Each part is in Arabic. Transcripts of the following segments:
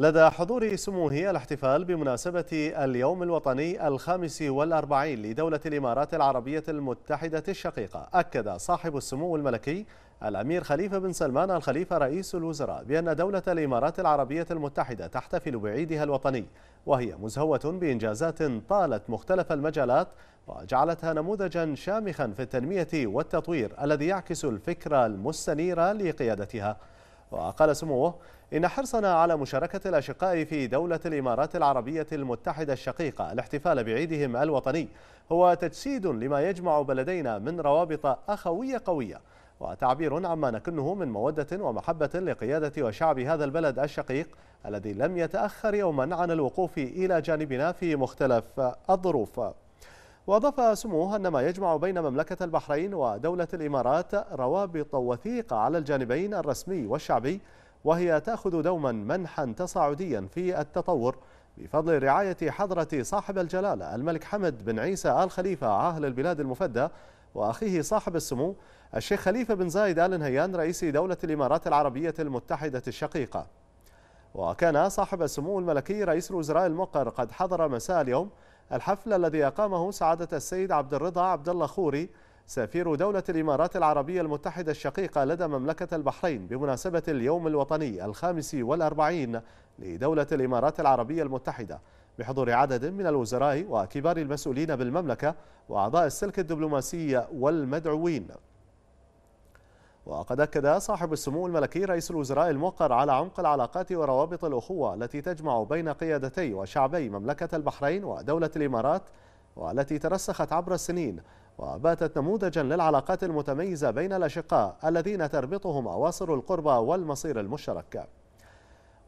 لدى حضور سموه الاحتفال بمناسبة اليوم الوطني الخامس والأربعين لدولة الإمارات العربية المتحدة الشقيقة أكد صاحب السمو الملكي الأمير خليفة بن سلمان الخليفة رئيس الوزراء بأن دولة الإمارات العربية المتحدة تحتفل بعيدها الوطني وهي مزهوة بإنجازات طالت مختلف المجالات وجعلتها نموذجا شامخا في التنمية والتطوير الذي يعكس الفكرة المستنيرة لقيادتها وقال سموه إن حرصنا على مشاركة الأشقاء في دولة الإمارات العربية المتحدة الشقيقة الاحتفال بعيدهم الوطني هو تجسيد لما يجمع بلدينا من روابط أخوية قوية وتعبير عما نكنه من مودة ومحبة لقيادة وشعب هذا البلد الشقيق الذي لم يتأخر يوما عن الوقوف إلى جانبنا في مختلف الظروف وأضاف سموه أن ما يجمع بين مملكة البحرين ودولة الإمارات روابط وثيقة على الجانبين الرسمي والشعبي وهي تأخذ دوما منحا تصاعديا في التطور بفضل رعاية حضرة صاحب الجلالة الملك حمد بن عيسى آل خليفة عاهل البلاد المفدى وأخيه صاحب السمو الشيخ خليفة بن زايد آل نهيان رئيس دولة الإمارات العربية المتحدة الشقيقة وكان صاحب السمو الملكي رئيس الوزراء المقر قد حضر مساء اليوم الحفل الذي أقامه سعادة السيد عبد الرضا عبد الله خوري سفير دولة الإمارات العربية المتحدة الشقيقة لدى مملكة البحرين بمناسبة اليوم الوطني الخامس والأربعين لدولة الإمارات العربية المتحدة بحضور عدد من الوزراء وكبار المسؤولين بالمملكة وأعضاء السلك الدبلوماسي والمدعوين وقد أكد صاحب السمو الملكي رئيس الوزراء الموقر على عمق العلاقات وروابط الأخوة التي تجمع بين قيادتي وشعبي مملكة البحرين ودولة الإمارات والتي ترسخت عبر السنين وباتت نموذجا للعلاقات المتميزة بين الأشقاء الذين تربطهم أواصر القربة والمصير المشترك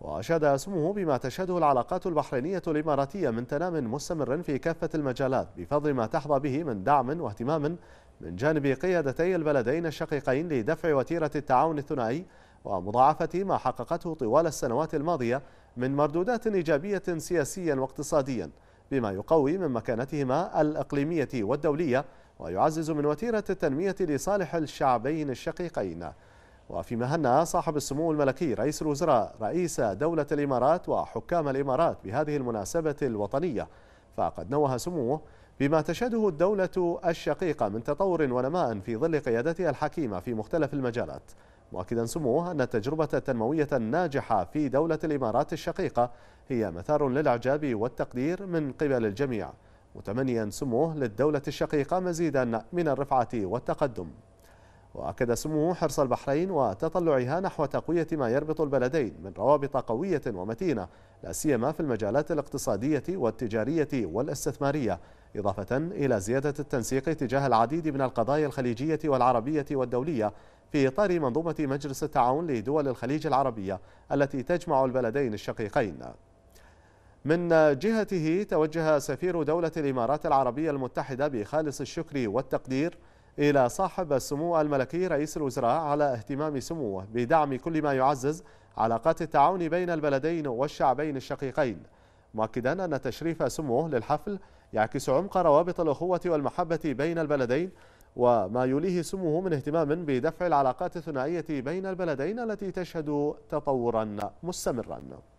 وأشاد سموه بما تشهده العلاقات البحرينية الإماراتية من تنام مستمر في كافة المجالات بفضل ما تحظى به من دعم واهتمام من جانب قيادتي البلدين الشقيقين لدفع وتيرة التعاون الثنائي ومضاعفة ما حققته طوال السنوات الماضية من مردودات إيجابية سياسيا واقتصاديا بما يقوي من مكانتهما الإقليمية والدولية ويعزز من وتيرة التنمية لصالح الشعبين الشقيقين وفيما مهنة صاحب السمو الملكي رئيس الوزراء رئيس دولة الإمارات وحكام الإمارات بهذه المناسبة الوطنية فقد نوه سموه بما تشهده الدولة الشقيقة من تطور ونماء في ظل قيادتها الحكيمة في مختلف المجالات مؤكدا سموه أن التجربة التنموية الناجحة في دولة الإمارات الشقيقة هي مثار للإعجاب والتقدير من قبل الجميع متمنيا سموه للدولة الشقيقة مزيدا من الرفعة والتقدم وأكد سموه حرص البحرين وتطلعها نحو تقوية ما يربط البلدين من روابط قوية ومتينة لا سيما في المجالات الاقتصادية والتجارية والاستثمارية إضافة إلى زيادة التنسيق تجاه العديد من القضايا الخليجية والعربية والدولية في إطار منظومة مجلس التعاون لدول الخليج العربية التي تجمع البلدين الشقيقين من جهته توجه سفير دولة الإمارات العربية المتحدة بخالص الشكر والتقدير إلى صاحب السمو الملكي رئيس الوزراء على اهتمام سموه بدعم كل ما يعزز علاقات التعاون بين البلدين والشعبين الشقيقين مؤكدا أن تشريف سموه للحفل يعكس عمق روابط الأخوة والمحبة بين البلدين وما يليه سموه من اهتمام بدفع العلاقات الثنائية بين البلدين التي تشهد تطورا مستمرا